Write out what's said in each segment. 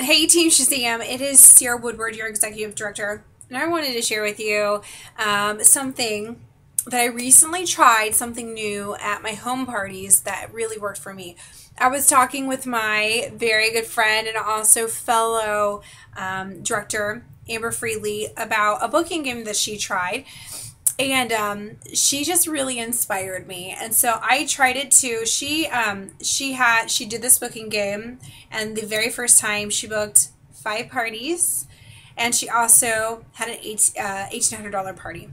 Hey Team Shazam, it is Sierra Woodward, your executive director, and I wanted to share with you um, something that I recently tried, something new at my home parties that really worked for me. I was talking with my very good friend and also fellow um, director, Amber Freely, about a booking game that she tried and um, she just really inspired me and so i tried it too she um, she had she did this booking game and the very first time she booked five parties and she also had an eight, uh, $1800 party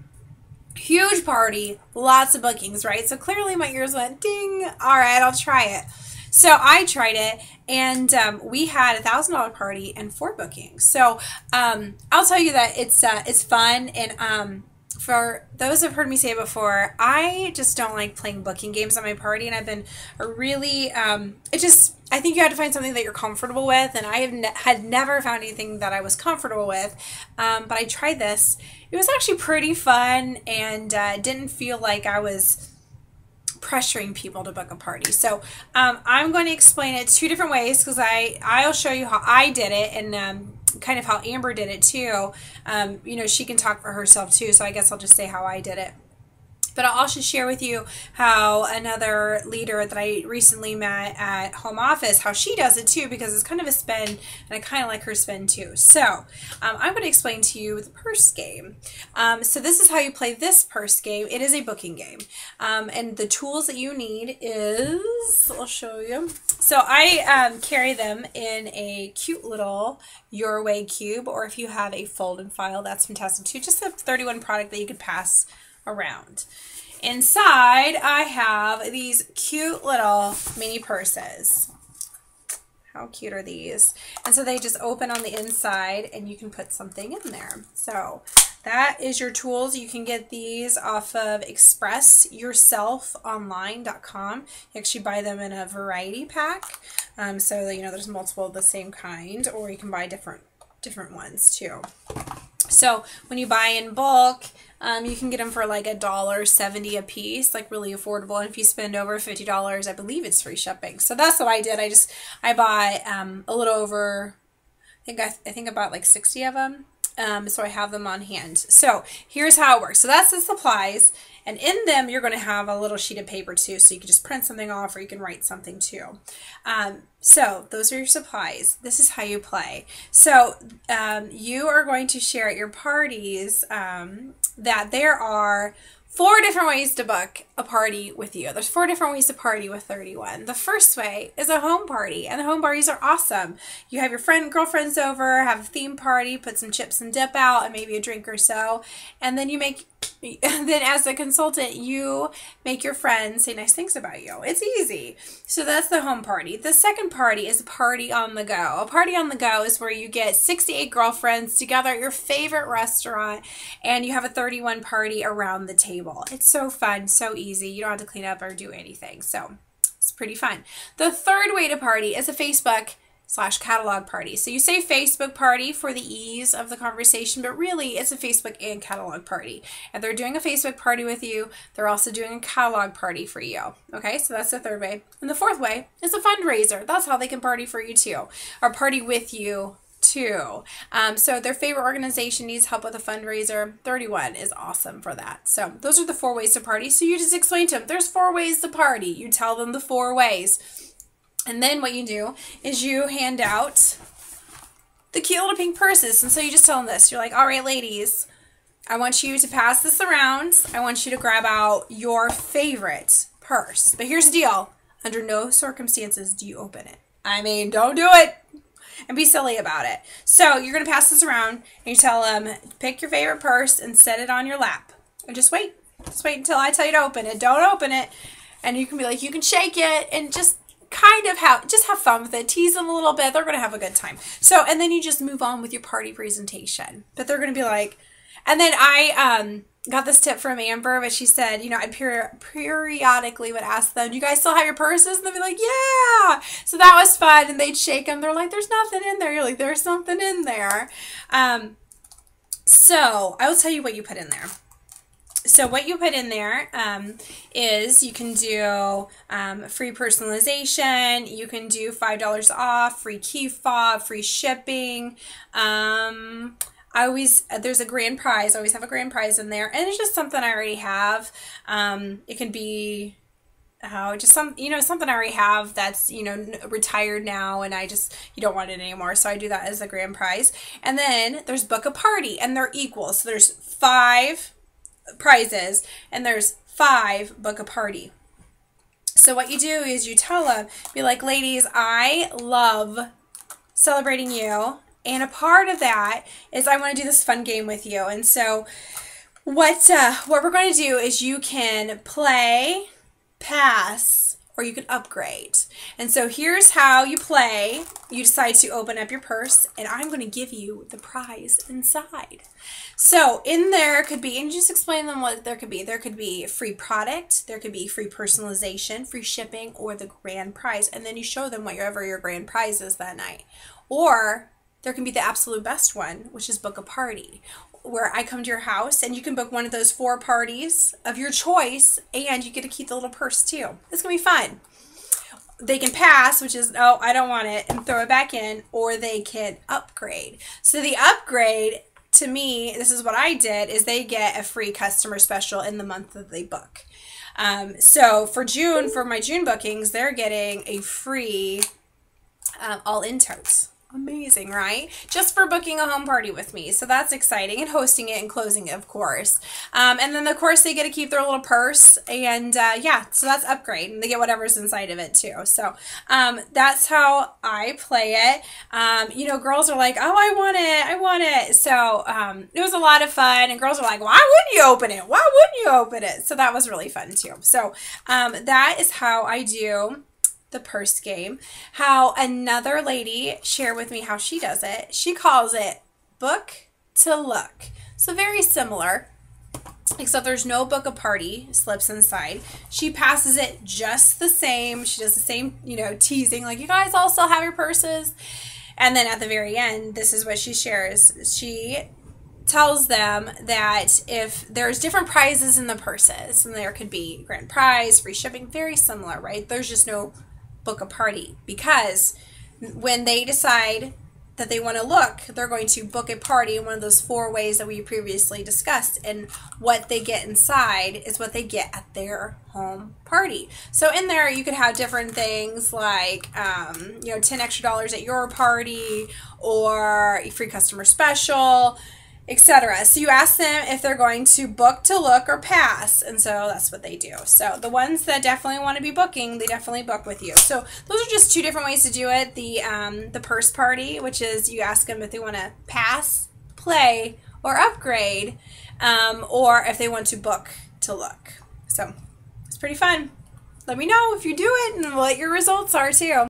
huge party lots of bookings right so clearly my ears went ding all right i'll try it so I tried it, and um, we had a thousand dollar party and four bookings. So um, I'll tell you that it's uh, it's fun, and um, for those who've heard me say before, I just don't like playing booking games on my party, and I've been really, um, it just, I think you have to find something that you're comfortable with, and I have ne had never found anything that I was comfortable with, um, but I tried this. It was actually pretty fun, and uh, didn't feel like I was pressuring people to book a party. So um, I'm going to explain it two different ways because I I'll show you how I did it and um, kind of how Amber did it too. Um, you know, she can talk for herself too. So I guess I'll just say how I did it. But I'll also share with you how another leader that I recently met at home office, how she does it too, because it's kind of a spin, and I kind of like her spin too. So um, I'm going to explain to you the purse game. Um, so this is how you play this purse game. It is a booking game, um, and the tools that you need is I'll show you. So I um, carry them in a cute little your way cube, or if you have a fold and file, that's fantastic too. Just a 31 product that you could pass around. Inside, I have these cute little mini purses. How cute are these? And so they just open on the inside and you can put something in there. So that is your tools. You can get these off of expressyourselfonline.com. You actually buy them in a variety pack. Um, so, you know, there's multiple of the same kind or you can buy different different ones too. So when you buy in bulk, um, you can get them for like a dollar seventy a piece, like really affordable. And if you spend over fifty dollars, I believe it's free shipping. So that's what I did. I just I bought um, a little over. I think I, I think I bought like sixty of them, um, so I have them on hand. So here's how it works. So that's the supplies. And in them, you're going to have a little sheet of paper too. So you can just print something off or you can write something too. Um, so those are your supplies. This is how you play. So um, you are going to share at your parties um, that there are four different ways to book a party with you. There's four different ways to party with 31. The first way is a home party, and the home parties are awesome. You have your friend, girlfriends over, have a theme party, put some chips and dip out, and maybe a drink or so, and then you make then as a consultant, you make your friends say nice things about you. It's easy. So that's the home party. The second party is a party on the go. A party on the go is where you get 68 girlfriends together at your favorite restaurant and you have a 31 party around the table. It's so fun, so easy. You don't have to clean up or do anything. So it's pretty fun. The third way to party is a Facebook slash catalog party. So you say Facebook party for the ease of the conversation, but really it's a Facebook and catalog party. And they're doing a Facebook party with you. They're also doing a catalog party for you. Okay, so that's the third way. And the fourth way is a fundraiser. That's how they can party for you too, or party with you too. Um, so their favorite organization needs help with a fundraiser. 31 is awesome for that. So those are the four ways to party. So you just explain to them there's four ways to party. You tell them the four ways and then what you do is you hand out the cute little pink purses. And so you just tell them this. You're like, all right, ladies, I want you to pass this around. I want you to grab out your favorite purse. But here's the deal. Under no circumstances do you open it. I mean, don't do it. And be silly about it. So you're going to pass this around and you tell them, pick your favorite purse and set it on your lap. And just wait. Just wait until I tell you to open it. Don't open it. And you can be like, you can shake it and just kind of have just have fun with it tease them a little bit they're going to have a good time so and then you just move on with your party presentation but they're going to be like and then i um got this tip from amber but she said you know i per- periodically would ask them do you guys still have your purses and they'd be like yeah so that was fun and they'd shake them they're like there's nothing in there you're like there's something in there um so i will tell you what you put in there so what you put in there um, is you can do um, free personalization, you can do $5 off, free key fob, free shipping. Um, I always, there's a grand prize, I always have a grand prize in there. And it's just something I already have. Um, it can be oh, just some, you know, something I already have that's, you know, retired now and I just, you don't want it anymore. So I do that as a grand prize. And then there's book a party and they're equal. So there's five prizes, and there's five book a party. So what you do is you tell them, be like, ladies, I love celebrating you. And a part of that is I want to do this fun game with you. And so what uh, what we're going to do is you can play, pass, or you can upgrade. And so here's how you play. You decide to open up your purse and I'm going to give you the prize inside. So in there could be, and just explain them what there could be. There could be free product, there could be free personalization, free shipping, or the grand prize. And then you show them whatever your grand prize is that night. Or there can be the absolute best one, which is book a party where I come to your house and you can book one of those four parties of your choice and you get to keep the little purse too. It's going to be fun. They can pass, which is, oh, I don't want it, and throw it back in, or they can upgrade. So the upgrade, to me, this is what I did, is they get a free customer special in the month that they book. Um, so for June, for my June bookings, they're getting a free um, all-in totes. Amazing, right? Just for booking a home party with me. So that's exciting and hosting it and closing it, of course. Um, and then, of course, they get to keep their little purse. And uh, yeah, so that's upgrade. And they get whatever's inside of it, too. So um, that's how I play it. Um, you know, girls are like, oh, I want it. I want it. So um, it was a lot of fun. And girls are like, why wouldn't you open it? Why wouldn't you open it? So that was really fun, too. So um, that is how I do the purse game, how another lady shared with me how she does it. She calls it book to look. So very similar, except there's no book of party slips inside. She passes it just the same. She does the same, you know, teasing like you guys all still have your purses. And then at the very end, this is what she shares. She tells them that if there's different prizes in the purses and there could be grand prize free shipping very similar right there's just no book a party because when they decide that they want to look, they're going to book a party in one of those four ways that we previously discussed. And what they get inside is what they get at their home party. So in there, you could have different things like, um, you know, 10 extra dollars at your party or a free customer special, etc. So you ask them if they're going to book to look or pass, and so that's what they do. So the ones that definitely want to be booking, they definitely book with you. So those are just two different ways to do it. The um, the purse party, which is you ask them if they want to pass, play, or upgrade, um, or if they want to book to look. So it's pretty fun. Let me know if you do it and what your results are too.